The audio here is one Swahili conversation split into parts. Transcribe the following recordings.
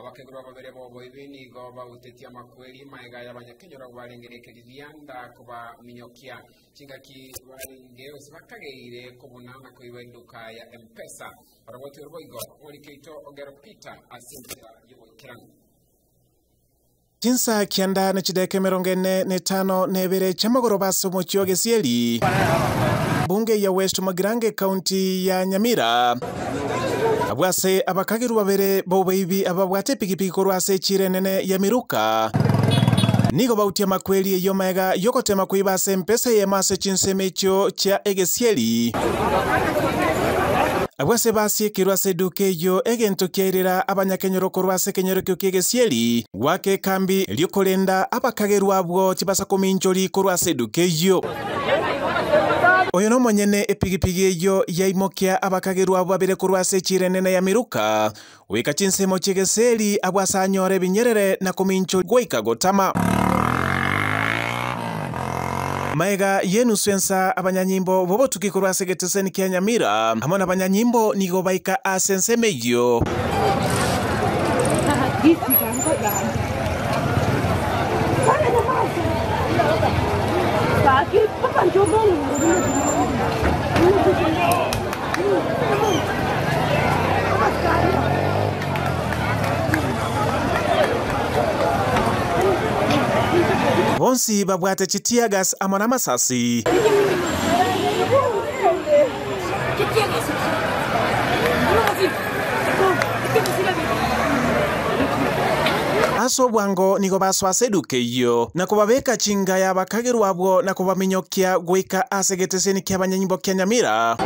abakenguruka bathari boboithini igova utetia makweli maega ya banyakenyora barengerekerithia nda kubaminyokia chingaki baringe usibakageire kubona na kuiba nduka ya mpesa igo orboigo keito ogero pita peter asinzira yiboikirani chinsa kianda na chideke meronge ne ne tano na ibiri cha magoro basomo chiogesieli mbunge ya west Magrange County ya nyamira abwase abakagiru babere bobaibi ababwate epikipiki ase echira enene ya miruka nigo bautia makweli eyo maega yogotema kwiba ase empesa eyemo ase chinsemo echio chia egesieri abwo ase basiekerwa ase eduka eyo egento kiairera abanyakenyoro rwa ase ekenyorokio kia egesieri gwake ekambi riokorenda abakagerwa abwo chibasa kominchori korwa ase eduka eyo uyu no munyene epigipigi eyo yaimokia abakagirwa abwabire kurwa sechire nene ya miruka wika chinsemo chigeseli abwasa anyore binyerere na kumincho gwika gotama maega yenu swensa abanyanyimbo bobo tukikorwa segeteseni kia nyamira hamwe na abanyanyimbo nigo baika asensemeyo bonsi babwate chitiagas amana masasi baso bwango nigo baswasedukeyo na chinga ya bakagerwa bwo na kubamenyokia gwika asegeteseni kia banyanyimbo kia nyamira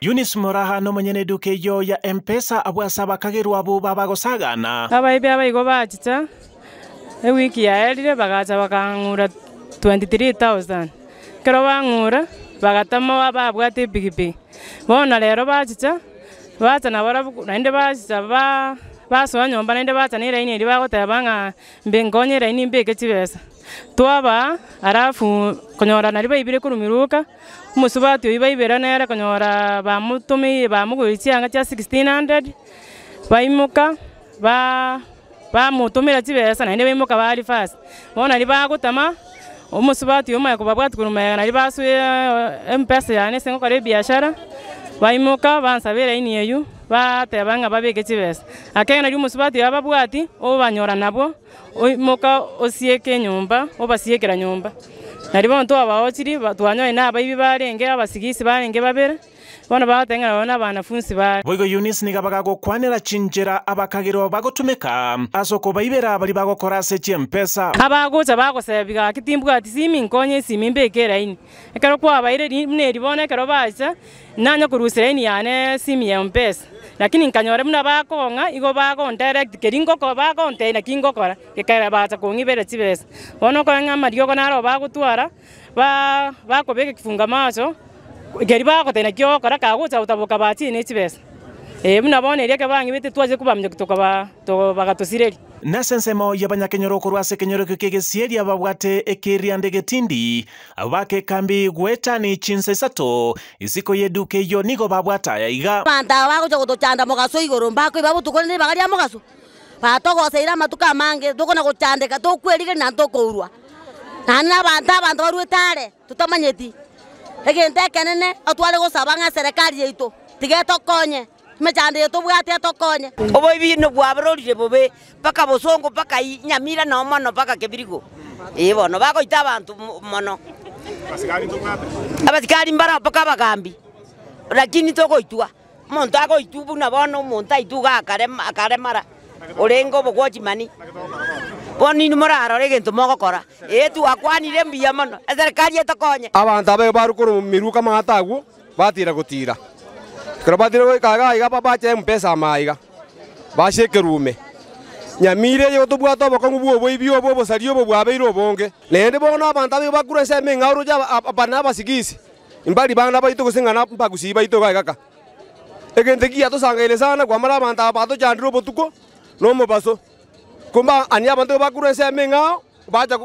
yunis Moraha no mwenyene duke yo ya M-Pesa abwasa bakagirwa abo babagosagana abaibi aba igo bachita ewiki yaerire bagacha bakang'ura 23000 kero bang'ura bagatama babwate epikipiki bona rero bachicha bacha nabo naende bachicha ba basoa nyomba naende bachana eraini eria bagoteba ng'a mbe nkonye eraini mbeke twaba arafu konyora nari baibire kurumiruka omosu batio oyi baibera nere konyora bamutumiire bamogori chianga 1600 baimoka ba bamutumira chibesa naende baimoka bari fasi bono nari bagotama omosu batio omaeko babwati kurumega nari basue empesa eh, yane ase ngokora ebiashara baimoka bansabera ini eyu bateba ng'a babeka chibesa akegena ria omosubati oyo babwati obanyora nabwo oimoka osieke nyomba obasiekera nyomba nari bonto twabaochiri twanyoe na barenge abasigisi barenge babere bono bagoteng'ana bono abanafunsi ba boigo yunis niga bagagokwanera chinchera abakagerwa bagotumeka asoko baibera bari bagokora ase chiempesa abagocha bagoseba biga kitimbuga ati simi nkonye esimi ekero kwabaire buna eri bono ekero bacha nanya korusa eraini yane simi ya mpesa lakini nkanyore buna bakong'a igo bagondirect keri ngoko bagonteina kingokora gekere bacha kong'ibera chibesa bono okoeng'a amariogo naro bagotwara bakobeka ekifunga macho geri bagotena kyo kora kagocha utaboka bachi ne chibesa e eh, muna bona eria kabangi bete twaje kubamye kutoka ba to bagatusireri nase ensemo yabanyakenyoro okorwase ekenyoro ekio kegesieria babwate ekeriande getindi abo bakekambi gwetani chinsa isato isiko yeduka eyo nigo babwata ya iga abanto aba bagocha gotochanda mogaso igoro mbakoiba botuko nde bagaria mogaso batogoseire amatuko amange tokona gochandeka tokwerigeria na ntokourwa nani na abanto abanto barwete are tutamanyeti ägäntä äkänene otware gosaba ng'a serikari yaitå tiga tokonye mächandä tå bwate tokonye å ibi nä bwabororire bobe mpaka bosongo cångå mpaka nyamira no mono mpaka kebirigo birigå ä bono bagå ita abantu mono abasikari mbara mpaka bagambi lakini tå gå itua må buna bono må ntu aituga akaremara å rä ngå bonini moraro rä mogokora ä tu akwanire mbia må no e thirikari ä tokonye abantu abe barukå rå mä ruka mataguo batira gå tira kero batire gå ikaga aiga babache mpesa maiga bacä kä nyamire yo to bwa to boko bwo bwo ibyo bwo bosario bwo bwa bonge lende bona abantu abe bakura se me ngauro ja abana basigisi imbali bana baito kusingana mpagusi baito kaka egente kia to sangaile sana kwa mara abantu abato chandiro botuko no mo baso kumba ani abantu bakurwense eming'ao baja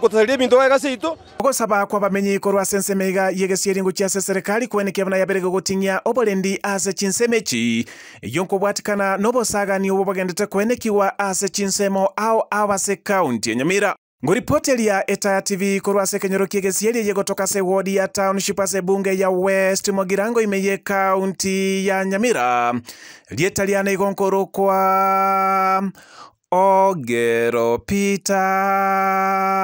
gutheria ebinto wega seito ogosaba akwa bamenyi korwa ase ensemo iga yege sierengo chiase serikali kwenekea buna yaberege goting'ia obolendi ase chinsemo echi eyio nkobwatikana na obosagani obwo bagendete kwenekiwa ase chinsemo ao abase ekaunti ya nyamira ya etaya tv se kenyoro ase ekenyoro yego toka se wodi ya township ase bunge ya west mogirango imeye county ya nyamira rieta igonkoro kwa ogero Peter.